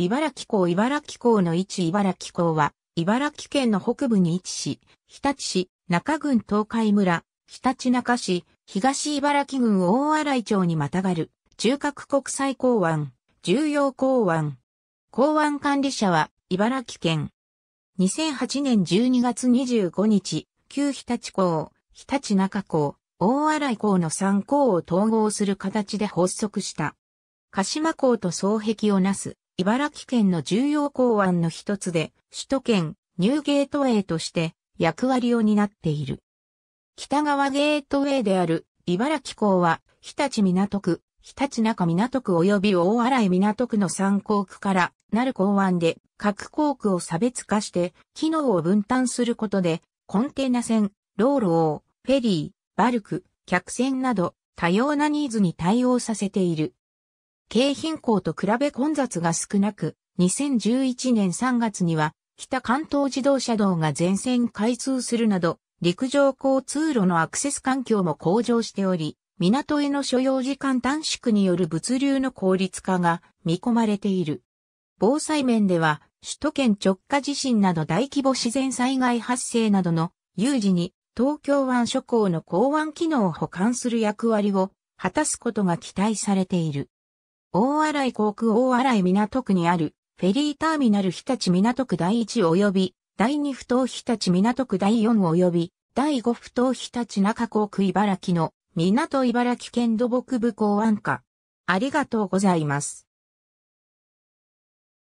茨城港茨城港の位置茨城港は、茨城県の北部に位置し、日立市、中郡東海村、日立中市、東茨城郡大洗町にまたがる、中核国際港湾、重要港湾。港湾管理者は、茨城県。2008年12月25日、旧日立港、日立中港、大洗港の3港を統合する形で発足した。鹿島港と双壁をなす茨城県の重要港湾の一つで、首都圏、ニューゲートウェイとして役割を担っている。北側ゲートウェイである茨城港は、日立港区、日立中港区及び大洗港区の3港区からなる港湾で、各港区を差別化して、機能を分担することで、コンテナ船、ロールを、フェリー、バルク、客船など、多様なニーズに対応させている。京浜港と比べ混雑が少なく、2011年3月には、北関東自動車道が全線開通するなど、陸上交通路のアクセス環境も向上しており、港への所要時間短縮による物流の効率化が見込まれている。防災面では、首都圏直下地震など大規模自然災害発生などの有事に東京湾諸港の港湾機能を補完する役割を果たすことが期待されている。大洗航空大洗港区にある、フェリーターミナル日立港区第1及び、第2不等日立港区第4及び、第5不等日立中航空茨城の、港茨城県土木部港安課。ありがとうございます。